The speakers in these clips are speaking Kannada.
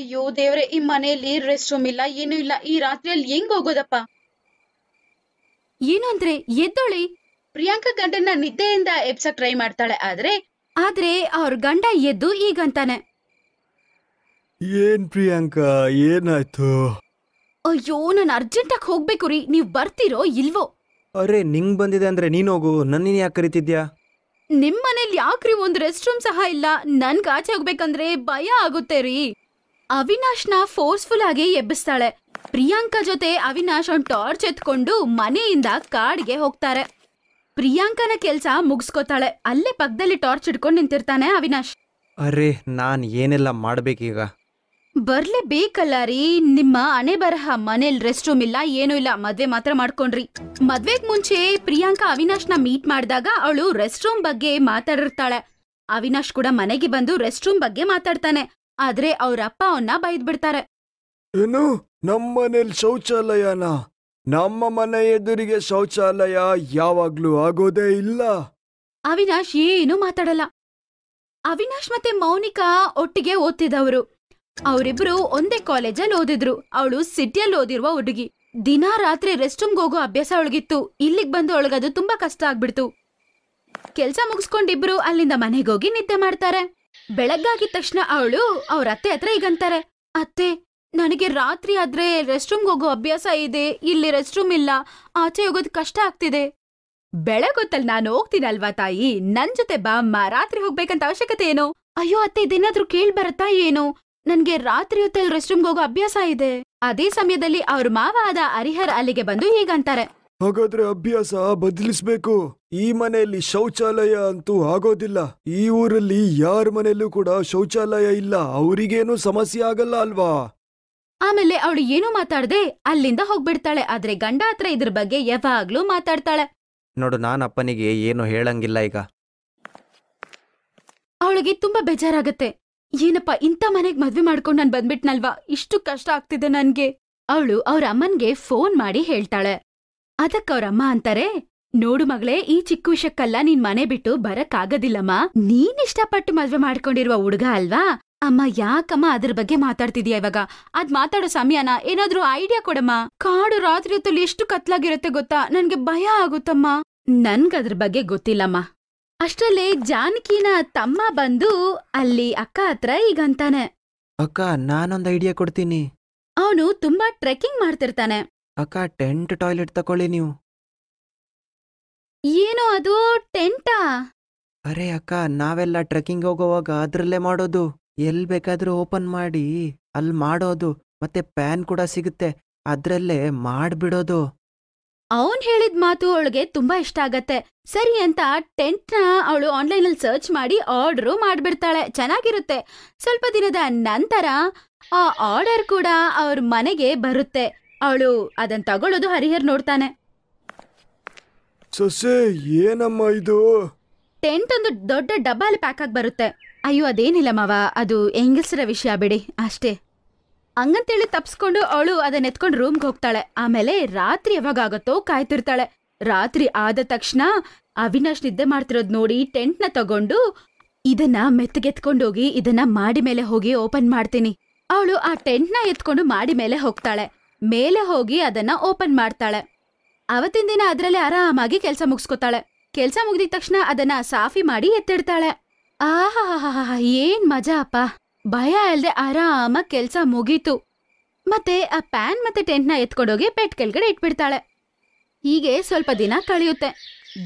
ಅಯ್ಯೋ ದೇವ್ರೆ ಈ ಮನೆಯಲ್ಲಿ ರೆಸ್ಟ್ ರೂಮ್ ಇಲ್ಲ ಏನು ಇಲ್ಲ ಈ ರಾತ್ರಿಯಲ್ಲಿ ಹೆಂಗ್ ಹೋಗೋದಪ್ಪ ಏನು ಅಂದ್ರೆ ಎದ್ದೊಳಿ ಪ್ರಿಯಾಂಕಾ ಗಂಡನ ನಿದ್ದೆಯಿಂದ ಎಬ್ಸಕ್ ಟ್ರೈ ಮಾಡ್ತಾಳೆ ಆದ್ರೆ ಆದ್ರೆ ಅವ್ರ ಗಂಡ ಎದ್ದು ಈಗಂತಾನೆ ಏನ್ ಪ್ರಿಯಾಂಕಾ ಏನಾಯ್ತು ಅಯ್ಯೋ ನಾನು ಅರ್ಜೆಂಟಾಗಿ ಹೋಗ್ಬೇಕು ರೀ ನೀವ್ ಬರ್ತೀರೋ ಇಲ್ವೋ ಅರೆ ನಿಂಗ್ ಬಂದಿದೆ ಅಂದ್ರೆ ನೀನ್ ಹೋಗು ನನ್ನ ಯಾಕೆ ಕರಿತಿದ್ಯಾ ನಿಮ್ ಮನೇಲಿ ಯಾಕ್ರಿ ಒಂದ್ ರೆಸ್ಟ್ ರೂಮ್ ಸಹ ಇಲ್ಲ ನನ್ಗ ಆಚೆ ಹೋಗ್ಬೇಕಂದ್ರೆ ಭಯ ಆಗುತ್ತೆ ರೀ ಅವಿನಾಶ್ನ ಫೋರ್ಸ್ಫುಲ್ ಆಗಿ ಎಬ್ಬಿಸ್ತಾಳೆ ಪ್ರಿಯಾಂಕಾ ಜೊತೆ ಅವಿನಾಶ್ ಒಂದು ಟಾರ್ಚ್ ಎತ್ಕೊಂಡು ಮನೆಯಿಂದ ಕಾಡಿಗೆ ಹೋಗ್ತಾರೆ ಪ್ರಿಯಾಂಕನ ಕೆಲಸ ಮುಗಿಸ್ಕೋತಾಳೆ ಅಲ್ಲೇ ಪಕ್ಕದಲ್ಲಿ ಟಾರ್ಚ್ ಹಿಡ್ಕೊಂಡು ನಿಂತಿರ್ತಾನೆ ಅವಿನಾಶ್ ಅರೆ ನಾನ್ ಏನೆಲ್ಲ ಮಾಡ್ಬೇಕೀಗ ಬರ್ಲೆ ಬೇಕಲ್ಲ ರೀ ನಿಮ್ಮ ಅಣೆ ಬರಹ ಮನೇಲಿ ರೆಸ್ಟ್ ರೂಮ್ ಇಲ್ಲ ಏನೂ ಇಲ್ಲ ಮದ್ವೆ ಮಾತ್ರ ಮಾಡ್ಕೊಂಡ್ರಿ ಮದ್ವೆಗ್ ಮುಂಚೆ ಪ್ರಿಯಾಂಕಾ ಅವಿನಾಶ್ನ ಮೀಟ್ ಮಾಡಿದಾಗ ಅವಳು ರೆಸ್ಟ್ ರೂಮ್ ಬಗ್ಗೆ ಮಾತಾಡಿರ್ತಾಳೆ ಅವಿನಾಶ್ ಕೂಡ ಮನೆಗೆ ಬಂದು ರೆಸ್ಟ್ ರೂಮ್ ಬಗ್ಗೆ ಮಾತಾಡ್ತಾನೆ ಆದ್ರೆ ಅಪ್ಪ ಅವನ್ನ ಬೈದ್ಬಿಡ್ತಾರೆ ಏನು ನಮ್ಮನೇಲಿ ಶೌಚಾಲಯನ ನಮ್ಮ ಮನೆ ಎದುರಿಗೆ ಶೌಚಾಲಯ ಯಾವಾಗ್ಲೂ ಆಗೋದೇ ಇಲ್ಲ ಅವಿನಾಶ್ ಏನು ಮಾತಾಡಲ್ಲ ಅವಿನಾಶ್ ಮತ್ತೆ ಮೌನಿಕಾ ಒಟ್ಟಿಗೆ ಓದ್ತಿದ್ದವರು ಅವರಿಬ್ರು ಒಂದೇ ಕಾಲೇಜಲ್ಲಿ ಓದಿದ್ರು ಅವಳು ಸಿಟಿಯಲ್ಲಿ ಓದಿರುವ ಹುಡುಗಿ ದಿನಾ ರಾತ್ರಿ ರೆಸ್ಟ್ ರೂಮ್ಗೆ ಹೋಗೋ ಅಭ್ಯಾಸ ಅವಳಿಗಿತ್ತು ಇಲ್ಲಿಗೆ ಬಂದು ಅವಳಗದು ತುಂಬಾ ಕಷ್ಟ ಆಗ್ಬಿಡ್ತು ಕೆಲಸ ಮುಗಿಸ್ಕೊಂಡಿಬ್ರು ಅಲ್ಲಿಂದ ಮನೆಗೋಗಿ ನಿದ್ದೆ ಮಾಡ್ತಾರೆ ಬೆಳಗ್ಗಾಗಿದ ತಕ್ಷಣ ಅವಳು ಅವ್ರ ಅತ್ತೆ ಹತ್ರ ಈಗಂತಾರೆ ಅತ್ತೆ ನನಗೆ ರಾತ್ರಿ ಆದ್ರೆ ರೆಸ್ಟ್ ರೂಮ್ಗೆ ಹೋಗೋ ಅಭ್ಯಾಸ ಇದೆ ಇಲ್ಲಿ ರೆಸ್ಟ್ ರೂಮ್ ಇಲ್ಲ ಆಚೆ ಹೋಗೋದ್ ಕಷ್ಟ ಆಗ್ತಿದೆ ಬೆಳಗೊತ್ತಲ್ ನಾನು ಹೋಗ್ತೀನಲ್ವಾ ತಾಯಿ ನನ್ ಜೊತೆ ಬಾ ರಾತ್ರಿ ಹೋಗ್ಬೇಕಂತ ಅವಶ್ಯಕತೆ ಏನು ಅಯ್ಯೋ ಅತ್ತೆ ಇದೇನಾದ್ರೂ ಕೇಳ್ ಬರತ್ತಾ ಏನು ನನ್ಗೆ ರಾತ್ರಿ ಹೊತ್ತಲ್ಲಿ ರೆಸ್ಟ್ ರೂಮ್ಗೆ ಹೋಗೋ ಅಭ್ಯಾಸ ಇದೆ ಅದೇ ಸಮಯದಲ್ಲಿ ಅವ್ರ ಮಾವ ಆದ ಹರಿಹರ್ ಅಲ್ಲಿಗೆ ಬಂದು ಹೀಗಂತಾರೆ ಹಾಗಾದ್ರೆ ಅಭ್ಯಾಸ ಬದಲಿಸ್ಬೇಕು ಈ ಮನೆಯಲ್ಲಿ ಶೌಚಾಲಯ ಅಂತೂ ಆಗೋದಿಲ್ಲ ಈ ಊರಲ್ಲಿ ಯಾರ ಮನೆಯಲ್ಲೂ ಕೂಡ ಶೌಚಾಲಯ ಇಲ್ಲ ಅವರಿಗೇನು ಸಮಸ್ಯೆ ಆಗಲ್ಲ ಅಲ್ವಾ ಆಮೇಲೆ ಅವಳು ಏನೂ ಮಾತಾಡದೆ ಅಲ್ಲಿಂದ ಹೋಗ್ಬಿಡ್ತಾಳೆ ಆದ್ರೆ ಗಂಡ ಹತ್ರ ಇದ್ರ ಬಗ್ಗೆ ಯಾವಾಗ್ಲೂ ಮಾತಾಡ್ತಾಳೆ ನೋಡು ನಾನು ಅಪ್ಪನಿಗೆ ಏನು ಹೇಳಂಗಿಲ್ಲ ಈಗ ಅವಳಿಗೆ ತುಂಬಾ ಬೇಜಾರಾಗತ್ತೆ ಏನಪ್ಪ ಇಂಥ ಮನೆಗ್ ಮದ್ವೆ ಮಾಡ್ಕೊಂಡು ನಾನು ಬಂದ್ಬಿಟ್ನಲ್ವಾ ಇಷ್ಟು ಕಷ್ಟ ಆಗ್ತಿದೆ ನನ್ಗೆ ಅವಳು ಅವ್ರ ಅಮ್ಮನ್ಗೆ ಫೋನ್ ಮಾಡಿ ಹೇಳ್ತಾಳೆ ಅದಕ್ಕವ್ರಮ್ಮ ಅಂತಾರೆ ನೋಡು ಮಗಳೇ ಈ ಚಿಕ್ಕ ವಿಷಯಕ್ಕಲ್ಲ ನೀನ್ ಮನೆ ಬಿಟ್ಟು ಬರಕ್ಕಾಗೋದಿಲ್ಲಮ್ಮ ನೀನ್ ಇಷ್ಟಪಟ್ಟು ಮದ್ವೆ ಮಾಡ್ಕೊಂಡಿರುವ ಹುಡುಗ ಅಲ್ವಾ ಅಮ್ಮ ಯಾಕಮ್ಮ ಅದ್ರ ಬಗ್ಗೆ ಮಾತಾಡ್ತಿದ್ಯಾ ಇವಾಗ ಅದ್ ಮಾತಾಡೋ ಸಮಯನ ಏನಾದ್ರೂ ಐಡಿಯಾ ಕೊಡಮ್ಮ ಕಾಡು ರಾತ್ರಿ ಹೊತ್ತಲ್ಲಿ ಎಷ್ಟು ಕತ್ಲಾಗಿರುತ್ತೆ ಗೊತ್ತಾ ನನ್ಗೆ ಭಯ ಆಗುತ್ತಮ್ಮ ನನ್ಗದ್ರ ಬಗ್ಗೆ ಗೊತ್ತಿಲ್ಲಮ್ಮ ಅಷ್ಟರಲ್ಲೇ ಜಾನಕಿನ ತಮ್ಮ ಬಂದು ಅಲ್ಲಿ ಅಕ್ಕ ಹತ್ರ ಈಗಂತಾನೆ ಅಕ್ಕ ನಾನೊಂದ್ ಐಡಿಯಾ ಕೊಡ್ತೀನಿ ಅವನು ತುಂಬಾ ಟ್ರೆಕ್ಕಿಂಗ್ ಮಾಡ್ತಿರ್ತಾನೆ ಅಕ್ಕ ಟೆಂಟ್ ಟಾಯ್ಲೆಟ್ ತಕೊಳ್ಳಿ ನೀವು ಏನು ಅದು ಟೆಂಟಾ ಅರೆ ಅಕ್ಕ ನಾವೆಲ್ಲ ಟ್ರೆಕ್ಕಿಂಗ್ ಹೋಗುವಾಗ ಅದ್ರಲ್ಲೇ ಮಾಡೋದು ಎಲ್ ಬೇಕಾದ್ರೂ ಓಪನ್ ಮಾಡಿ ಅಲ್ಲಿ ಮಾಡೋದು ಮತ್ತೆ ಪ್ಯಾನ್ ಕೂಡ ಸಿಗುತ್ತೆ ಅದ್ರಲ್ಲೇ ಮಾಡ್ಬಿಡೋದು ಅವನ್ ಹೇಳಿದ ಮಾತು ಅವಳಿಗೆ ತುಂಬಾ ಇಷ್ಟ ಆಗತ್ತೆ ಸರಿ ಅಂತ ಟೆಂಟ್ ನ ಅವಳು ಆನ್ಲೈನ್ ಅಲ್ಲಿ ಸರ್ಚ್ ಮಾಡಿ ಆರ್ಡರ್ ಮಾಡ್ಬಿಡ್ತಾಳೆ ಚೆನ್ನಾಗಿರುತ್ತೆ ಸ್ವಲ್ಪ ದಿನದ ನಂತರ ಆ ಆರ್ಡರ್ ಕೂಡ ಅವ್ರ ಮನೆಗೆ ಬರುತ್ತೆ ಅವಳು ಅದನ್ನ ತಗೊಳ್ಳೋದು ಹರಿಹರ್ ನೋಡ್ತಾನೆ ಸೊಸೆ ಏನಮ್ಮ ಇದು ಟೆಂಟ್ ಒಂದು ದೊಡ್ಡ ಡಬ್ಬಾಲಿ ಪ್ಯಾಕ್ ಆಗಿ ಬರುತ್ತೆ ಅಯ್ಯೋ ಅದೇನಿಲ್ಲ ಮಾವ ಅದು ಹೆಂಗಸರ ವಿಷಯ ಬಿಡಿ ಅಷ್ಟೇ ಹಂಗಂತೇಳಿ ತಪ್ಸ್ಕೊಂಡು ಅವಳು ಅದನ್ನ ಎತ್ಕೊಂಡು ರೂಮ್ಗೆ ಹೋಗ್ತಾಳೆ ಆಮೇಲೆ ರಾತ್ರಿ ಯಾವಾಗ ಆಗತ್ತೋ ಕಾಯ್ತಿರ್ತಾಳೆ ರಾತ್ರಿ ಆದ ತಕ್ಷಣ ಅವಿನಾಶ್ ನಿದ್ದೆ ಮಾಡ್ತಿರೋದು ನೋಡಿ ನ ತಗೊಂಡು ಇದನ್ನ ಮೆತ್ತಗೆತ್ಕೊಂಡು ಹೋಗಿ ಇದನ್ನ ಮಾಡಿ ಮೇಲೆ ಹೋಗಿ ಓಪನ್ ಮಾಡ್ತೀನಿ ಅವಳು ಆ ನ ಎತ್ಕೊಂಡು ಮಾಡಿ ಮೇಲೆ ಹೋಗ್ತಾಳೆ ಮೇಲೆ ಹೋಗಿ ಅದನ್ನ ಓಪನ್ ಮಾಡ್ತಾಳೆ ಅವತ್ತಿನ ದಿನ ಅದರಲ್ಲಿ ಆರಾಮಾಗಿ ಕೆಲಸ ಮುಗಿಸ್ಕೊತಾಳೆ ಕೆಲಸ ಮುಗಿದ ತಕ್ಷಣ ಅದನ್ನ ಸಾಫಿ ಮಾಡಿ ಎತ್ತಿಡ್ತಾಳೆ ಆಹಾ ಏನ್ ಮಜಾ ಅಪ್ಪ ಭಯ ಅಲ್ಲದೆ ಆರಾಮಾಗಿ ಕೆಲಸ ಮುಗೀತು ಮತ್ತೆ ಆ ಪ್ಯಾನ್ ಮತ್ತೆ ಟೆಂಟ್ನ ಎತ್ಕೊಂಡೋಗಿ ಪೆಟ್ ಕೆಳಗಡೆ ಇಟ್ಬಿಡ್ತಾಳೆ ಹೀಗೆ ಸ್ವಲ್ಪ ದಿನ ಕಳೆಯುತ್ತೆ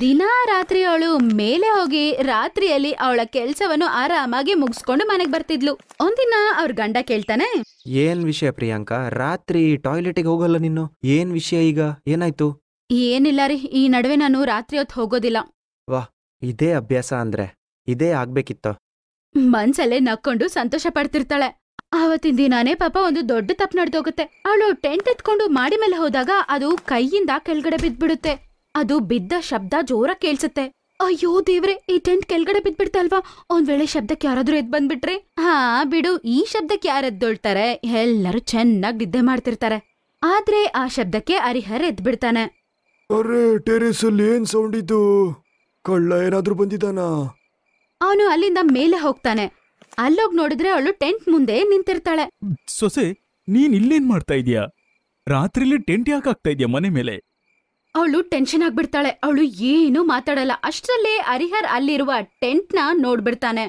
ದಿನ ರಾತ್ರಿ ಅವಳು ಮೇಲೆ ಹೋಗಿ ರಾತ್ರಿಯಲ್ಲಿ ಅವಳ ಕೆಲಸವನ್ನು ಆರಾಮಾಗಿ ಮುಗಿಸ್ಕೊಂಡು ಮನೆಗೆ ಬರ್ತಿದ್ಲು ಒಂದಿನ ಅವ್ರ ಗಂಡ ಕೇಳ್ತಾನೆ ಏನ್ ವಿಷಯ ಪ್ರಿಯಾಂಕಾ ರಾತ್ರಿ ಗೆ ಹೋಗಲ್ಲ ನೀನು ಏನ್ ವಿಷಯ ಈಗ ಏನಾಯ್ತು ಏನಿಲ್ಲ ರೀ ಈ ನಡುವೆ ನಾನು ರಾತ್ರಿ ಹೊತ್ತು ಹೋಗೋದಿಲ್ಲ ವಾ ಇದೇ ಅಭ್ಯಾಸ ಅಂದ್ರೆ ಇದೇ ಆಗ್ಬೇಕಿತ್ತು ಮನ್ಸಲ್ಲೇ ನಕ್ಕೊಂಡು ಸಂತೋಷ ಪಡ್ತಿರ್ತಾಳೆ ಆವತ್ತಿನ ದಿನಾನೇ ಪಾಪ ಒಂದು ದೊಡ್ಡ ತಪ್ಪು ನಡೆದೋಗುತ್ತೆ ಅವಳು ಟೆಂಟ್ ಎತ್ಕೊಂಡು ಮಾಡಿ ಮೇಲೆ ಹೋದಾಗ ಅದು ಕೈಯಿಂದ ಕೆಳಗಡೆ ಬಿದ್ದ್ಬಿಡುತ್ತೆ ಅದು ಬಿದ್ದ ಶಬ್ದ ಜೋರ ಕೇಳಿಸುತ್ತೆ ಅಯ್ಯೋ ದೇವ್ರೆ ಈ ಟೆಂಟ್ ಕೆಳಗಡೆ ಬಿದ್ಬಿಡ್ತಲ್ವಾ ಒಂದ್ ವೇಳೆ ಶಬ್ದಕ್ಕೆ ಯಾರಾದ್ರೂ ಎದ್ ಬಂದ್ಬಿಟ್ರೆ ಹಾ ಬಿಡು ಈ ಶಬ್ದಕ್ಕೆ ಯಾರು ಎದ್ದೊಳ್ತಾರೆ ಎಲ್ಲರೂ ಚೆನ್ನಾಗಿ ನಿದ್ದೆ ಮಾಡ್ತಿರ್ತಾರೆ ಆದ್ರೆ ಆ ಶಬ್ದಕ್ಕೆ ಹರಿಹರ್ ಎದ್ಬಿಡ್ತಾನೆ ಅರೆ ಟೆರೆಸ್ ಅಲ್ಲಿ ಏನ್ ಸೌಂಡ್ ಇದು ಕಳ್ಳ ಏನಾದ್ರೂ ಬಂದಿದ್ದಾನ ಅವನು ಅಲ್ಲಿಂದ ಮೇಲೆ ಹೋಗ್ತಾನೆ ಅಲ್ಲೋಗ್ ನೋಡಿದ್ರೆ ಅವಳು ಟೆಂಟ್ ಮುಂದೆ ನಿಂತಿರ್ತಾಳೆ ಸೊಸೆ ನೀನ್ ಇಲ್ಲೇನ್ ಮಾಡ್ತಾ ಇದೀಯ ರಾತ್ರಿಲಿ ಟೆಂಟ್ ಯಾಕಾಗ್ತಾ ಆಗ್ತಾ ಇದೀಯ ಮನೆ ಮೇಲೆ ಅವಳು ಟೆನ್ಷನ್ ಆಗ್ಬಿಡ್ತಾಳೆ ಅವಳು ಏನು ಮಾತಾಡಲ್ಲ ಅಷ್ಟರಲ್ಲೇ ಹರಿಹರ್ ಅಲ್ಲಿರುವ ಟೆಂಟ್ ನ ನೋಡ್ಬಿಡ್ತಾನೆ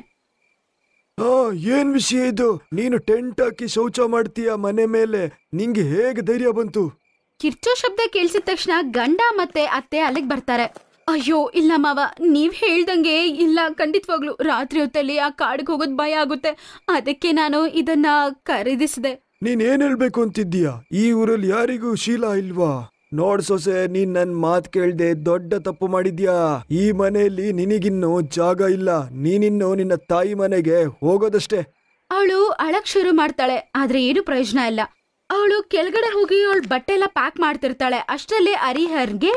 ಏನ್ ವಿಷಯ ಇದು ನೀನು ಟೆಂಟ್ ಹಾಕಿ ಶೌಚ ಮಾಡ್ತೀಯ ಮನೆ ಮೇಲೆ ನಿಂಗೆ ಹೇಗೆ ಧೈರ್ಯ ಬಂತು ಕಿರ್ಚೋ ಶಬ್ದ ಕೇಳಿಸಿದ ತಕ್ಷಣ ಗಂಡ ಮತ್ತೆ ಅತ್ತೆ ಅಲ್ಲಿಗೆ ಬರ್ತಾರೆ ಅಯ್ಯೋ ಇಲ್ಲ ಮಾವ ನೀವ್ ಹೇಳ್ದಂಗೆ ಇಲ್ಲ ಖಂಡಿತವಾಗ್ಲು ರಾತ್ರಿ ಹೊತ್ತಲ್ಲಿ ಆ ಕಾಡಿಗೆ ಹೋಗೋದ್ ಭಯ ಆಗುತ್ತೆ ಅದಕ್ಕೆ ನಾನು ಇದನ್ನ ಖರೀದಿಸಿದೆ ನೀನ್ ಏನ್ ಹೇಳ್ಬೇಕು ಅಂತಿದ್ದೀಯ ಈ ಊರಲ್ಲಿ ಯಾರಿಗೂ ಶೀಲ ಇಲ್ವಾ ನೋಡ್ ಸೊಸೆ ನೀನ್ ನನ್ ಮಾತ್ ಕೇಳ್ದೆ ದೊಡ್ಡ ತಪ್ಪು ಮಾಡಿದ್ಯಾ ಈ ಮನೆಯಲ್ಲಿ ನಿನಗಿನ್ನು ಜಾಗ ಇಲ್ಲ ನೀನಿನ್ನು ನಿನ್ನ ತಾಯಿ ಮನೆಗೆ ಹೋಗೋದಷ್ಟೇ ಅವಳು ಅಳಕ್ ಶುರು ಮಾಡ್ತಾಳೆ ಆದ್ರೆ ಏನು ಪ್ರಯೋಜನ ಇಲ್ಲ ಅವಳು ಕೆಳಗಡೆ ಹೋಗಿ ಅವಳು ಬಟ್ಟೆ ಎಲ್ಲ ಪ್ಯಾಕ್ ಮಾಡ್ತಿರ್ತಾಳೆ ಅಷ್ಟರಲ್ಲಿ ಹರಿಹರ್ಗೆ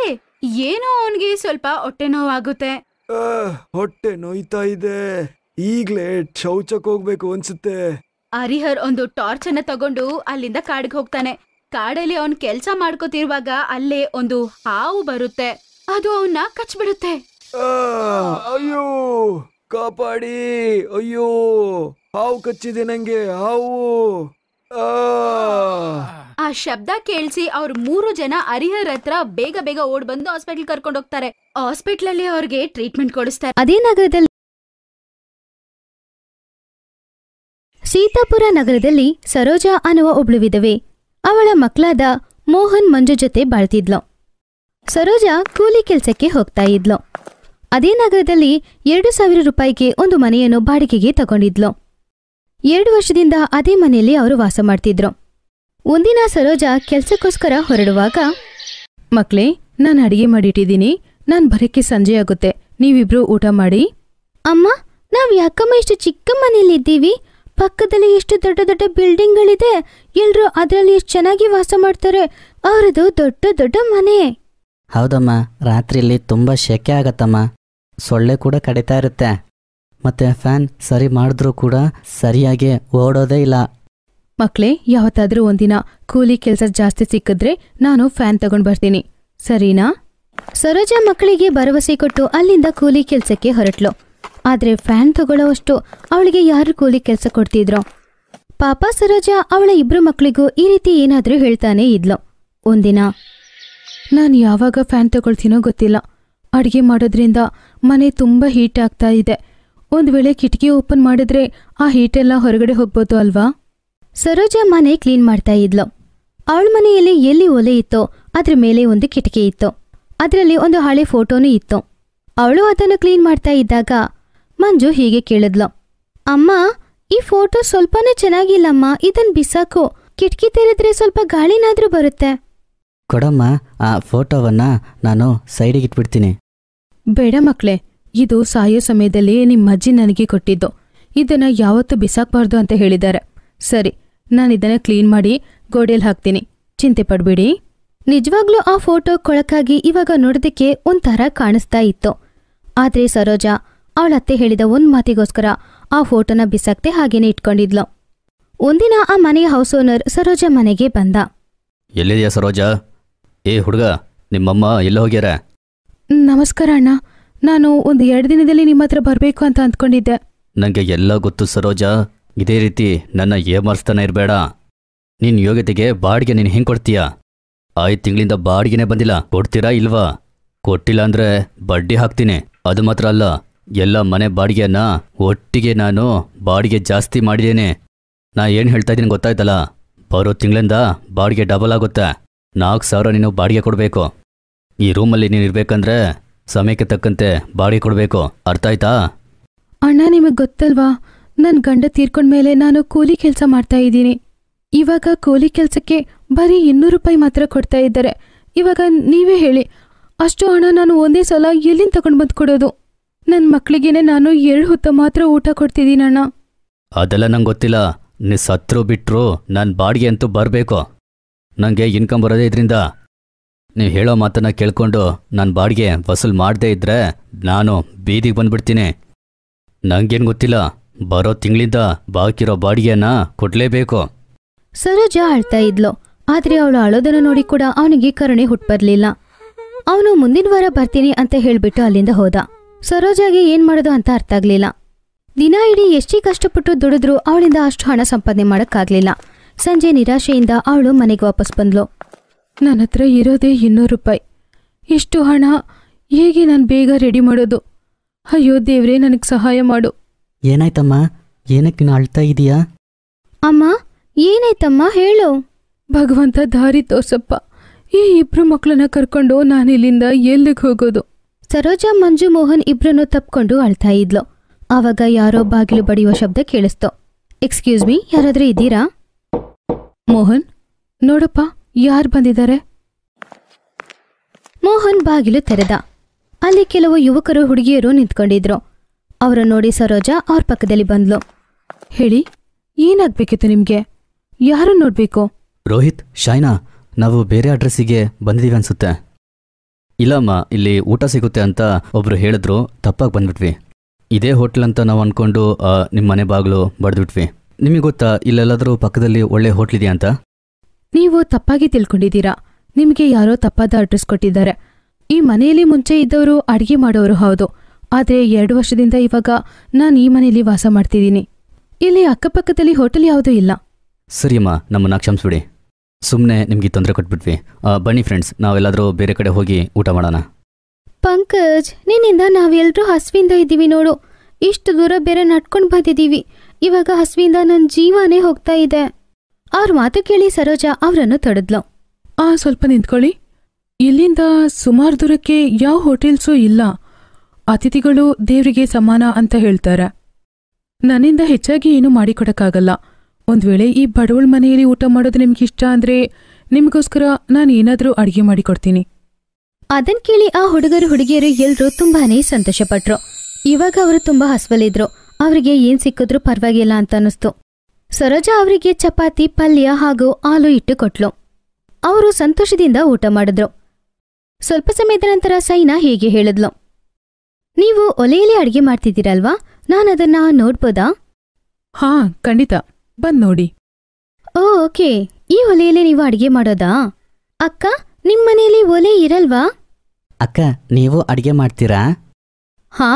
ಏನೋ ಅವನ್ಗೆ ಸ್ವಲ್ಪ ಹೊಟ್ಟೆ ನೋವಾಗುತ್ತೆ ಹೊಟ್ಟೆ ನೋಯ್ತಾ ಇದೆ ಈಗ್ಲೇ ಶೌಚಕ್ ಹೋಗ್ಬೇಕು ಅನ್ಸುತ್ತೆ ಹರಿಹರ್ ಒಂದು ಟಾರ್ಚ್ ಅನ್ನ ತಗೊಂಡು ಅಲ್ಲಿಂದ ಕಾಡಿಗೆ ಹೋಗ್ತಾನೆ ಕಾಡಲ್ಲಿ ಅವನ್ ಕೆಲ್ಸ ಮಾಡ್ಕೋತಿರುವಾಗ ಅಲ್ಲೇ ಒಂದು ಹಾವು ಬರುತ್ತೆ ಅದು ಅವನ್ನ ಕಚ್ಬಿಡುತ್ತೆ ಅಯ್ಯೋ ಕಾಪಾಡಿ ಅಯ್ಯೋ ಹಾವು ಕಚ್ಚಿದೆ ನಂಗೆ ಹಾವು ಆ ಶಬ್ದ ಕೇಳಿಸಿ ಅವ್ರ ಮೂರು ಜನ ಹರಿಹರ್ ಹತ್ರ ಬೇಗ ಬೇಗ ಓಡ್ ಬಂದು ಹಾಸ್ಪಿಟಲ್ ಕರ್ಕೊಂಡು ಹೋಗ್ತಾರೆ ಹಾಸ್ಪಿಟಲ್ ಅಲ್ಲಿ ಅವ್ರಿಗೆ ಟ್ರೀಟ್ಮೆಂಟ್ ಕೊಡಿಸ್ತಾರೆ ಅದೇ ನಗರದಲ್ಲಿ ಸೀತಾಪುರ ನಗರದಲ್ಲಿ ಸರೋಜಾ ಅನ್ನುವ ಒಬ್ಳು ಅವಳ ಮಕ್ಕಳಾದ ಮೋಹನ್ ಮಂಜು ಜೊತೆ ಬಾಳ್ತಿದ್ಲು ಸರೋಜ ಕೂಲಿ ಕೆಲಸಕ್ಕೆ ಹೋಗ್ತಾ ಇದ್ಲು ಅದೇ ನಗರದಲ್ಲಿ ಎರಡು ಸಾವಿರ ರೂಪಾಯಿಗೆ ಒಂದು ಮನೆಯನ್ನು ಬಾಡಿಗೆಗೆ ತಗೊಂಡಿದ್ಲು ಎರಡು ವರ್ಷದಿಂದ ಅದೇ ಮನೆಯಲ್ಲಿ ಅವರು ವಾಸ ಮಾಡ್ತಿದ್ರು ಒಂದಿನ ಸರೋಜಾ ಕೆಲ್ಸಕ್ಕೋಸ್ಕರ ಹೊರಡುವಾಗ ಮಕ್ಳೇ ನಾನು ಅಡಿಗೆ ಮಾಡಿಟ್ಟಿದ್ದೀನಿ ನಾನು ಬರೋಕ್ಕೆ ಸಂಜೆ ಆಗುತ್ತೆ ನೀವಿಬ್ರು ಊಟ ಮಾಡಿ ಅಮ್ಮ ನಾವು ಯಾಕಮ್ಮ ಇಷ್ಟು ಚಿಕ್ಕ ಮನೆಯಲ್ಲಿದ್ದೀವಿ ಪಕ್ಕದಲ್ಲಿ ಎಷ್ಟು ದೊಡ್ಡ ದೊಡ್ಡ ಬಿಲ್ಡಿಂಗ್ಗಳಿದೆ ಎಲ್ಲರೂ ಅದರಲ್ಲಿ ಎಷ್ಟು ಚೆನ್ನಾಗಿ ವಾಸ ಮಾಡ್ತಾರೆ ಅವರದು ದೊಡ್ಡ ದೊಡ್ಡ ಮನೆ ಹೌದಮ್ಮ ರಾತ್ರಿಯಲ್ಲಿ ತುಂಬಾ ಶೆಕೆ ಆಗತ್ತಮ್ಮ ಸೊಳ್ಳೆ ಕೂಡ ಕಡಿತಾ ಇರುತ್ತೆ ಮತ್ತೆ ಫ್ಯಾನ್ ಸರಿ ಮಾಡಿದ್ರು ಕೂಡ ಸರಿಯಾಗಿ ಓಡೋದೇ ಇಲ್ಲ ಮಕ್ಳೇ ಯಾವತ್ತಾದ್ರೂ ಒಂದಿನ ಕೂಲಿ ಕೆಲಸ ಜಾಸ್ತಿ ಸಿಕ್ಕಿದ್ರೆ ನಾನು ಫ್ಯಾನ್ ತಗೊಂಡು ಬರ್ತೀನಿ ಸರಿನಾ ಸರೋಜಾ ಮಕ್ಕಳಿಗೆ ಭರವಸೆ ಕೊಟ್ಟು ಅಲ್ಲಿಂದ ಕೂಲಿ ಕೆಲಸಕ್ಕೆ ಹೊರಟ್ಲು ಆದರೆ ಫ್ಯಾನ್ ತಗೊಳ್ಳೋವಷ್ಟು ಅವಳಿಗೆ ಯಾರು ಕೂಲಿ ಕೆಲಸ ಕೊಡ್ತಿದ್ರು ಪಾಪ ಸರೋಜ ಅವಳ ಇಬ್ಬರು ಮಕ್ಕಳಿಗೂ ಈ ರೀತಿ ಏನಾದರೂ ಹೇಳ್ತಾನೆ ಇದ್ಲು ಒಂದಿನ ನಾನು ಯಾವಾಗ ಫ್ಯಾನ್ ತಗೊಳ್ತೀನೋ ಗೊತ್ತಿಲ್ಲ ಅಡುಗೆ ಮಾಡೋದ್ರಿಂದ ಮನೆ ತುಂಬ ಹೀಟ್ ಆಗ್ತಾ ಇದೆ ಒಂದು ವೇಳೆ ಕಿಟಕಿ ಓಪನ್ ಮಾಡಿದ್ರೆ ಆ ಹೀಟೆಲ್ಲ ಹೊರಗಡೆ ಹೋಗ್ಬೋದು ಅಲ್ವಾ ಸರೋಜ ಮನೆ ಕ್ಲೀನ್ ಮಾಡ್ತಾ ಇದ್ಲು ಅವಳ ಮನೆಯಲ್ಲಿ ಎಲ್ಲಿ ಒಲೆ ಇತ್ತೋ ಅದ್ರ ಮೇಲೆ ಒಂದು ಕಿಟಕಿ ಇತ್ತು ಅದರಲ್ಲಿ ಒಂದು ಹಳೆ ಫೋಟೋನೂ ಇತ್ತು ಅವಳು ಅದನ್ನು ಕ್ಲೀನ್ ಮಾಡ್ತಾ ಇದ್ದಾಗ ಮಂಜು ಹೀಗೆ ಕೇಳಿದ್ಲು ಅಮ್ಮ ಈ ಫೋಟೋ ಸ್ವಲ್ಪನೇ ಚೆನ್ನಾಗಿಲ್ಲಮ್ಮ ಇದನ್ ಬಿಸಾಕು ಕಿಟಕಿ ತೆರೆದ್ರೆ ಸ್ವಲ್ಪ ಗಾಳಿನಾದ್ರೂ ಬರುತ್ತೆ ಕೊಡಮ್ಮ ಆ ಫೋಟೋವನ್ನ ನಾನು ಸೈಡಿಗೆ ಇಟ್ಬಿಡ್ತೀನಿ ಬೇಡ ಮಕ್ಳೇ ಇದು ಸಾಯೋ ಸಮಯದಲ್ಲಿ ನಿಮ್ಮ ಅಜ್ಜಿ ನನಗೆ ಕೊಟ್ಟಿದ್ದು ಇದನ್ನ ಯಾವತ್ತೂ ಬಿಸಾಕ್ಬಾರ್ದು ಅಂತ ಹೇಳಿದ್ದಾರೆ ಸರಿ ನಾನು ಇದನ್ನ ಕ್ಲೀನ್ ಮಾಡಿ ಗೋಡೆಯಲ್ಲಿ ಹಾಕ್ತೀನಿ ಚಿಂತೆ ಪಡ್ಬೇಡಿ ನಿಜವಾಗ್ಲೂ ಆ ಫೋಟೋ ಕೊಳಕಾಗಿ ಇವಾಗ ನೋಡೋದಕ್ಕೆ ಒಂಥರ ಕಾಣಿಸ್ತಾ ಇತ್ತು ಆದ್ರೆ ಸರೋಜಾ ಅವಳತ್ತೆ ಹೇಳಿದ ಒಂದ್ ಮಾತಿಗೋಸ್ಕರ ಆ ಫೋಟೋನ ಬಿಸಾಕ್ತೆ ಹಾಗೇನೆ ಇಟ್ಕೊಂಡಿದ್ಲು ಒಂದಿನ ಆ ಮನೆಯ ಹೌಸ್ ಓನರ್ ಸರೋಜ ಮನೆಗೆ ಬಂದ ಎಲ್ಲಿದೆಯಾ ಸರೋಜ ಏ ಹುಡುಗ ನಿಮ್ಮಮ್ಮ ಎಲ್ಲ ಹೋಗ್ಯಾರ ನಮಸ್ಕಾರ ಅಣ್ಣ ನಾನು ಒಂದು ಎರಡು ದಿನದಲ್ಲಿ ನಿಮ್ಮ ಹತ್ರ ಬರಬೇಕು ಅಂತ ಅಂದ್ಕೊಂಡಿದ್ದೆ ನನಗೆ ಎಲ್ಲ ಗೊತ್ತು ಸರೋಜ ಇದೇ ರೀತಿ ನನ್ನ ಮಾರ್ಸ್ತಾನೆ ಇರಬೇಡ ನಿನ್ನ ಯೋಗ್ಯತೆಗೆ ಬಾಡಿಗೆ ನೀನು ಹೆಂಗೆ ಕೊಡ್ತೀಯಾ ಆಯ್ತು ತಿಂಗಳಿಂದ ಬಾಡಿಗೆನೇ ಬಂದಿಲ್ಲ ಕೊಡ್ತೀರಾ ಇಲ್ವಾ ಕೊಟ್ಟಿಲ್ಲ ಅಂದ್ರೆ ಬಡ್ಡಿ ಹಾಕ್ತೀನಿ ಅದು ಮಾತ್ರ ಅಲ್ಲ ಎಲ್ಲ ಮನೆ ಬಾಡಿಗೆನ ಒಟ್ಟಿಗೆ ನಾನು ಬಾಡಿಗೆ ಜಾಸ್ತಿ ಮಾಡಿದ್ದೇನೆ ನಾ ಏನು ಹೇಳ್ತಾ ಇದ್ದೀನಿ ಗೊತ್ತಾಯ್ತಲ್ಲ ಬರೋ ತಿಂಗಳಿಂದ ಬಾಡಿಗೆ ಡಬಲ್ ಆಗುತ್ತೆ ನಾಲ್ಕು ಸಾವಿರ ನೀನು ಬಾಡಿಗೆ ಕೊಡಬೇಕು ಈ ರೂಮಲ್ಲಿ ನೀನು ಇರಬೇಕಂದ್ರೆ ಸಮಯಕ್ಕೆ ತಕ್ಕಂತೆ ಬಾಡಿಗೆ ಕೊಡಬೇಕು ಅರ್ಥ ಆಯ್ತಾ ಅಣ್ಣ ನಿಮಗೆ ಗೊತ್ತಲ್ವಾ ನನ್ನ ಗಂಡ ತೀರ್ಕೊಂಡ್ಮೇಲೆ ನಾನು ಕೂಲಿ ಕೆಲಸ ಮಾಡ್ತಾ ಇದ್ದೀನಿ ಇವಾಗ ಕೂಲಿ ಕೆಲಸಕ್ಕೆ ಬರೀ ಇನ್ನೂರು ರೂಪಾಯಿ ಮಾತ್ರ ಕೊಡ್ತಾ ಇದ್ದಾರೆ ಇವಾಗ ನೀವೇ ಹೇಳಿ ಅಷ್ಟು ಹಣ ನಾನು ಒಂದೇ ಸಲ ಎಲ್ಲಿಂದ ತಗೊಂಡು ಬಂದು ಕೊಡೋದು ನನ್ನ ಮಕ್ಕಳಿಗೇನೆ ನಾನು ಎರಡು ಹೊತ್ತ ಮಾತ್ರ ಊಟ ಕೊಡ್ತಿದ್ದೀನಣ್ಣ ಅದೆಲ್ಲ ನಂಗೆ ಗೊತ್ತಿಲ್ಲ ನೀ ಸತ್ರು ಬಿಟ್ಟರು ನನ್ನ ಬಾಡಿಗೆ ಅಂತೂ ಬರಬೇಕು ನನಗೆ ಇನ್ಕಮ್ ಬರೋದೇ ಇದ್ರಿಂದ ನೀವು ಹೇಳೋ ಮಾತನ್ನ ಕೇಳ್ಕೊಂಡು ನನ್ನ ಬಾಡಿಗೆ ವಸೂಲ್ ಮಾಡದೇ ಇದ್ರೆ ನಾನು ಬೀದಿಗೆ ಬಂದ್ಬಿಡ್ತೀನಿ ನಂಗೇನ್ ಗೊತ್ತಿಲ್ಲ ಬರೋ ತಿಂಗಳಿಂದ ಬಾಕಿರೋ ಬಾಡಿಗೆನ ಕೊಡ್ಲೇಬೇಕು ಸರೋಜ ಅಳ್ತಾ ಇದ್ಲು ಆದ್ರೆ ಅವಳು ಅಳೋದನ್ನ ನೋಡಿ ಕೂಡ ಅವನಿಗೆ ಕರುಣೆ ಹುಟ್ಬರ್ಲಿಲ್ಲ ಅವನು ಮುಂದಿನ ವಾರ ಬರ್ತೀನಿ ಅಂತ ಹೇಳಿಬಿಟ್ಟು ಅಲ್ಲಿಂದ ಹೋದ ಸರೋಜಾಗೆ ಏನು ಮಾಡೋದು ಅಂತ ಅರ್ಥ ಆಗಲಿಲ್ಲ ದಿನ ಇಡೀ ಎಷ್ಟೇ ಕಷ್ಟಪಟ್ಟು ದುಡಿದ್ರು ಅವಳಿಂದ ಅಷ್ಟು ಹಣ ಸಂಪಾದನೆ ಮಾಡೋಕ್ಕಾಗ್ಲಿಲ್ಲ ಸಂಜೆ ನಿರಾಶೆಯಿಂದ ಅವಳು ಮನೆಗೆ ವಾಪಸ್ ಬಂದ್ಲು ನನ್ನ ಹತ್ರ ಇರೋದೇ ಇನ್ನೂರು ರೂಪಾಯಿ ಇಷ್ಟು ಹಣ ಹೇಗೆ ನಾನು ಬೇಗ ರೆಡಿ ಮಾಡೋದು ಅಯ್ಯೋ ದೇವ್ರೆ ನನಗೆ ಸಹಾಯ ಮಾಡು ಏನಾಯ್ತಮ್ಮ ಏನಕ್ಕೆ ಅಳ್ತಾ ಇದೀಯಾ ಅಮ್ಮ ಏನಾಯ್ತಮ್ಮ ಹೇಳು ಭಗವಂತ ದಾರಿ ತೋರ್ಸಪ್ಪ ಈ ಇಬ್ಬರು ಮಕ್ಕಳನ್ನ ಕರ್ಕೊಂಡು ನಾನು ಇಲ್ಲಿಂದ ಎಲ್ಲಿಗೆ ಹೋಗೋದು ಸರೋಜಾ ಮಂಜು ಮೋಹನ್ ಇಬ್ಬರನ್ನು ತಪ್ಪಿಕೊಂಡು ಅಳ್ತಾ ಇದ್ಲು ಆವಾಗ ಯಾರೋ ಬಾಗಿಲು ಬಡಿಯುವ ಶಬ್ದ ಕೇಳಿಸ್ತು ಎಕ್ಸ್ಕ್ಯೂಸ್ ಮೀ ಯಾರಾದರೂ ಇದ್ದೀರಾ ಮೋಹನ್ ನೋಡಪ್ಪ ಯಾರು ಬಂದಿದ್ದಾರೆ ಮೋಹನ್ ಬಾಗಿಲು ತೆರೆದ ಅಲ್ಲಿ ಕೆಲವು ಯುವಕರು ಹುಡುಗಿಯರು ನಿಂತ್ಕೊಂಡಿದ್ರು ಅವರು ನೋಡಿ ಸರೋಜಾ ಅವ್ರ ಪಕ್ಕದಲ್ಲಿ ಬಂದ್ಲು ಹೇಳಿ ಏನಾಗಬೇಕಿತ್ತು ನಿಮಗೆ ಯಾರು ನೋಡಬೇಕು ರೋಹಿತ್ ಶೈನಾ ನಾವು ಬೇರೆ ಅಡ್ರೆಸ್ಸಿಗೆ ಬಂದಿದ್ದೀವಿ ಅನ್ಸುತ್ತೆ ಇಲ್ಲಮ್ಮ ಇಲ್ಲಿ ಊಟ ಸಿಗುತ್ತೆ ಅಂತ ಒಬ್ರು ಹೇಳಿದ್ರು ತಪ್ಪಾಗಿ ಬಂದ್ಬಿಟ್ವಿ ಇದೇ ಹೋಟ್ಲ್ ಅಂತ ನಾವು ಅಂದ್ಕೊಂಡು ನಿಮ್ಮ ಮನೆ ಬಾಗಿಲು ಬಡ್ದ್ಬಿಟ್ವಿ ನಿಮಗೆ ಗೊತ್ತಾ ಇಲ್ಲೆಲ್ಲಾದರೂ ಪಕ್ಕದಲ್ಲಿ ಒಳ್ಳೆ ಹೋಟ್ಲಿದೆಯಾ ಅಂತ ನೀವು ತಪ್ಪಾಗಿ ತಿಳ್ಕೊಂಡಿದ್ದೀರಾ ನಿಮಗೆ ಯಾರೋ ತಪ್ಪಾದ ಅಡ್ರೆಸ್ ಕೊಟ್ಟಿದ್ದಾರೆ ಈ ಮನೆಯಲ್ಲಿ ಮುಂಚೆ ಇದ್ದವರು ಅಡಿಗೆ ಮಾಡೋರು ಹೌದು ಆದರೆ ಎರಡು ವರ್ಷದಿಂದ ಇವಾಗ ನಾನು ಈ ಮನೆಯಲ್ಲಿ ವಾಸ ಮಾಡ್ತಿದ್ದೀನಿ ಇಲ್ಲಿ ಅಕ್ಕಪಕ್ಕದಲ್ಲಿ ಹೋಟೆಲ್ ಯಾವುದೂ ಇಲ್ಲ ಸರಿಯಮ್ಮ ನಮ್ಮನ್ನ ಕ್ಷಮಿಸ್ಬಿಡಿ ಸುಮ್ಮನೆ ನಿಮಗೆ ತೊಂದರೆ ಕೊಟ್ಬಿಟ್ವಿ ಬನ್ನಿ ಫ್ರೆಂಡ್ಸ್ ನಾವೆಲ್ಲಾದರೂ ಬೇರೆ ಕಡೆ ಹೋಗಿ ಊಟ ಮಾಡೋಣ ಪಂಕಜ್ ನಿನ್ನಿಂದ ನಾವೆಲ್ಲರೂ ಹಸುವಿಂದ ಇದ್ದೀವಿ ನೋಡು ಇಷ್ಟು ದೂರ ಬೇರೆ ನಡ್ಕೊಂಡು ಬಂದಿದ್ದೀವಿ ಇವಾಗ ಹಸುವಿಂದ ನನ್ನ ಜೀವನೇ ಹೋಗ್ತಾ ಇದೆ ಅವ್ರ ಮಾತು ಕೇಳಿ ಸರೋಜಾ ಅವರನ್ನು ತಡೆದ್ಲು ಆ ಸ್ವಲ್ಪ ನಿಂತ್ಕೊಳ್ಳಿ ಇಲ್ಲಿಂದ ಸುಮಾರು ದೂರಕ್ಕೆ ಯಾವ ಹೋಟೆಲ್ಸು ಇಲ್ಲ ಅತಿಥಿಗಳು ದೇವರಿಗೆ ಸಮಾನ ಅಂತ ಹೇಳ್ತಾರೆ ನನ್ನಿಂದ ಹೆಚ್ಚಾಗಿ ಏನು ಮಾಡಿಕೊಡಕ್ಕಾಗಲ್ಲ ಒಂದ್ ವೇಳೆ ಈ ಬಡವಳ ಮನೆಯಲ್ಲಿ ಊಟ ಮಾಡೋದು ನಿಮ್ಗೆ ಇಷ್ಟ ಅಂದ್ರೆ ನಿಮಗೋಸ್ಕರ ನಾನು ಏನಾದರೂ ಅಡುಗೆ ಕೊಡ್ತೀನಿ ಅದನ್ ಕೇಳಿ ಆ ಹುಡುಗರು ಹುಡುಗಿಯರು ಎಲ್ಲರೂ ತುಂಬಾನೇ ಸಂತೋಷಪಟ್ರು ಇವಾಗ ಅವರು ತುಂಬಾ ಹಸ್ವಲಿದ್ರು ಅವರಿಗೆ ಏನ್ ಸಿಕ್ಕಿದ್ರು ಪರವಾಗಿಲ್ಲ ಅಂತ ಅನಿಸ್ತು ಸರೋಜಾ ಅವರಿಗೆ ಚಪಾತಿ ಪಲ್ಯ ಹಾಗೂ ಆಲೂ ಇಟ್ಟು ಕೊಟ್ಲು ಅವರು ಸಂತೋಷದಿಂದ ಊಟ ಮಾಡಿದ್ರು ಸ್ವಲ್ಪ ಸಮಯದ ನಂತರ ಸೈನಾ ಹೀಗೆ ಹೇಳಿದ್ಲು ನೀವು ಒಲೆಯಲ್ಲಿ ಅಡಿಗೆ ಮಾಡ್ತಿದ್ದೀರಲ್ವಾ ನಾನದನ್ನ ನೋಡ್ಬೋದಾ ಹಾ ಖಂಡಿತ ಬಂದ್ ನೋಡಿ ಓಕೆ ಈ ಒಲೆಯಲ್ಲಿ ನೀವು ಅಡಿಗೆ ಮಾಡೋದಾ ಅಕ್ಕ ನಿಮ್ಮ ಮನೆಯಲ್ಲಿ ಒಲೆ ಇರಲ್ವಾ ಅಕ್ಕ ನೀವು ಅಡಿಗೆ ಮಾಡ್ತೀರಾ ಹಾ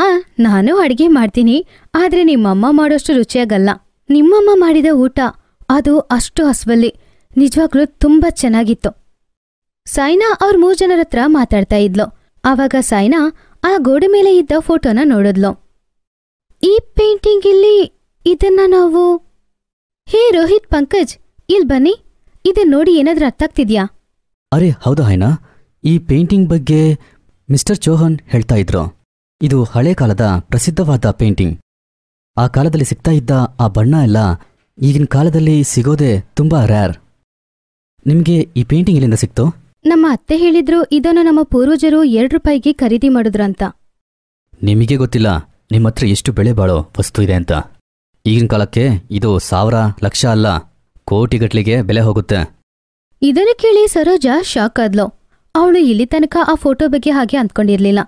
ನಾನು ಅಡಿಗೆ ಮಾಡ್ತೀನಿ ಆದ್ರೆ ನಿಮ್ಮಮ್ಮ ಮಾಡೋಷ್ಟು ರುಚಿಯಾಗಲ್ಲ ನಿಮ್ಮಮ್ಮ ಮಾಡಿದ ಊಟ ಅದು ಅಷ್ಟು ಹಸ್ವಲ್ಲಿ ನಿಜವಾಗ್ಲೂ ತುಂಬಾ ಚೆನ್ನಾಗಿತ್ತು ಸೈನಾ ಅವ್ರ ಮೂರು ಜನರ ಹತ್ರ ಮಾತಾಡ್ತಾ ಇದ್ಲು ಆವಾಗ ಸೈನಾ ಆ ಗೋಡೆ ಮೇಲೆ ಇದ್ದ ಫೋಟೋನ ನೋಡಿದ್ಲು ಈ ಪೇಂಟಿಂಗ್ ಇಲ್ಲಿ ಇದನ್ನ ನಾವು ಹೇ ರೋಹಿತ್ ಪಂಕಜ್ ಇಲ್ ಬನ್ನಿ ಇದೆ ನೋಡಿ ಏನಾದ್ರೂ ಅರ್ಥ ಆಗ್ತಿದ್ಯಾ ಅರೆ ಹೌದಾ ಹೈನ ಈ ಪೇಂಟಿಂಗ್ ಬಗ್ಗೆ ಮಿಸ್ಟರ್ ಚೋಹನ್ ಹೇಳ್ತಾ ಇದ್ರು ಇದು ಹಳೆ ಕಾಲದ ಪ್ರಸಿದ್ಧವಾದ ಪೇಂಟಿಂಗ್ ಆ ಕಾಲದಲ್ಲಿ ಸಿಗ್ತಾ ಇದ್ದ ಆ ಬಣ್ಣ ಎಲ್ಲ ಈಗಿನ ಕಾಲದಲ್ಲಿ ಸಿಗೋದೆ ತುಂಬಾ ರ್ಯಾರ್ ನಿಮಗೆ ಈ ಪೇಂಟಿಂಗ್ ಇಲ್ಲಿಂದ ಸಿಕ್ತು ನಮ್ಮ ಅತ್ತೆ ಹೇಳಿದ್ರು ಇದನ್ನು ನಮ್ಮ ಪೂರ್ವಜರು ಎರಡು ರೂಪಾಯಿಗೆ ಖರೀದಿ ಮಾಡಿದ್ರಂತ ನಿಮಗೆ ಗೊತ್ತಿಲ್ಲ ನಿಮ್ಮ ಹತ್ರ ಎಷ್ಟು ಬೆಳೆ ಬಾಳೋ ವಸ್ತು ಇದೆ ಅಂತ ಈಗಿನ ಕಾಲಕ್ಕೆ ಇದು ಸಾವಿರ ಲಕ್ಷ ಅಲ್ಲ ಗಟ್ಲಿಗೆ ಬೆಲೆ ಹೋಗುತ್ತೆ ಇದನ್ನು ಕೇಳಿ ಸರೋಜಾ ಶಾಕ್ ಆದ್ಲು ಅವಳು ಇಲ್ಲಿ ತನಕ ಆ ಫೋಟೋ ಬಗ್ಗೆ ಹಾಗೆ ಅಂದ್ಕೊಂಡಿರ್ಲಿಲ್ಲ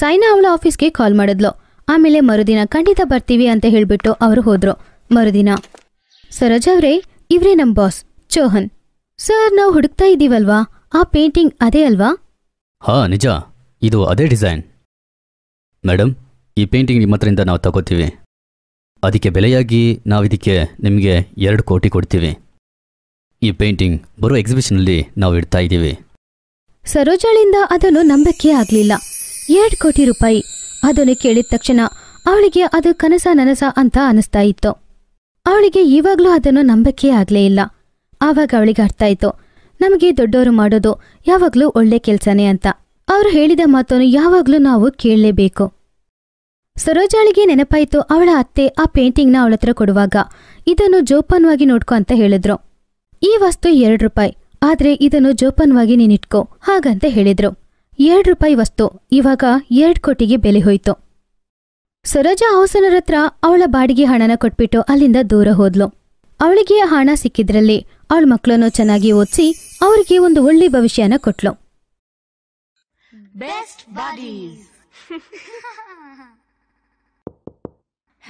ಸೈನಾ ಅವಳ ಆಫೀಸ್ಗೆ ಕಾಲ್ ಮಾಡಿದ್ಲು ಆಮೇಲೆ ಮರುದಿನ ಖಂಡಿತ ಬರ್ತೀವಿ ಅಂತ ಹೇಳ್ಬಿಟ್ಟು ಅವರು ಹೋದ್ರು ಮರುದಿನ ಸರೋಜ ಅವ್ರೆ ಇವ್ರೇ ನಮ್ ಬಾಸ್ ಚೋಹನ್ ಸರ್ ನಾವು ಹುಡುಕ್ತಾ ಇದ್ದೀವಲ್ವಾ ಆ ಪೇಂಟಿಂಗ್ ಅದೇ ಅಲ್ವಾ ಹಾ ನಿಜ ಇದು ಅದೇ ಡಿಸೈನ್ ಮೇಡಮ್ ಈ ಪೇಂಟಿಂಗ್ ನಿಮ್ಮ ಹತ್ರದಿಂದ ನಾವು ತಗೋತೀವಿ ಅದಕ್ಕೆ ಬೆಲೆಯಾಗಿ ನಾವಿದಕ್ಕೆ ನಿಮಗೆ ಎರಡು ಕೋಟಿ ಕೊಡ್ತೀವಿ ಈ ಪೇಂಟಿಂಗ್ ಬರೋ ಎಕ್ಸಿಬಿಷನ್ನಲ್ಲಿ ನಾವು ಇಡ್ತಾ ಇದ್ದೀವಿ ಸರೋಜಾಳಿಂದ ಅದನ್ನು ನಂಬಕ್ಕೆ ಆಗಲಿಲ್ಲ ಎರಡು ಕೋಟಿ ರೂಪಾಯಿ ಅದನ್ನು ಕೇಳಿದ ತಕ್ಷಣ ಅವಳಿಗೆ ಅದು ಕನಸ ನನಸ ಅಂತ ಅನಿಸ್ತಾ ಇತ್ತು ಅವಳಿಗೆ ಈವಾಗಲೂ ಅದನ್ನು ನಂಬಕ್ಕೆ ಆಗಲೇ ಇಲ್ಲ ಆವಾಗ ಅವಳಿಗೆ ಅರ್ಥ ಆಯ್ತು ನಮಗೆ ದೊಡ್ಡವರು ಮಾಡೋದು ಯಾವಾಗಲೂ ಒಳ್ಳೆ ಕೆಲಸನೇ ಅಂತ ಅವರು ಹೇಳಿದ ಮಾತನ್ನು ಯಾವಾಗಲೂ ನಾವು ಕೇಳಲೇಬೇಕು ಸರೋಜಾಳಿಗೆ ನೆನಪಾಯಿತು ಅವಳ ಅತ್ತೆ ಆ ಪೇಂಟಿಂಗ್ನ ಅವಳತ್ರ ಕೊಡುವಾಗ ಇದನ್ನು ಜೋಪಾನವಾಗಿ ನೋಡ್ಕೊ ಅಂತ ಹೇಳಿದ್ರು ಈ ವಸ್ತು ಎರಡು ರೂಪಾಯಿ ಆದ್ರೆ ಇದನ್ನು ಜೋಪಾನವಾಗಿ ನೀನಿಟ್ಕೋ ಹಾಗಂತ ಹೇಳಿದ್ರು ಎರಡು ರೂಪಾಯಿ ವಸ್ತು ಇವಾಗ ಎರಡು ಕೋಟಿಗೆ ಬೆಲೆ ಹೋಯ್ತು ಸರೋಜಾ ಹೌಸನರ ಹತ್ರ ಅವಳ ಬಾಡಿಗೆ ಹಣನ ಕೊಟ್ಬಿಟ್ಟು ಅಲ್ಲಿಂದ ದೂರ ಹೋದ್ಲು ಅವಳಿಗೆ ಹಣ ಸಿಕ್ಕಿದ್ರಲ್ಲಿ ಅವಳ ಮಕ್ಕಳನ್ನು ಚೆನ್ನಾಗಿ ಓದಿಸಿ ಅವರಿಗೆ ಒಂದು ಒಳ್ಳೆ ಭವಿಷ್ಯನ ಕೊಟ್ಲು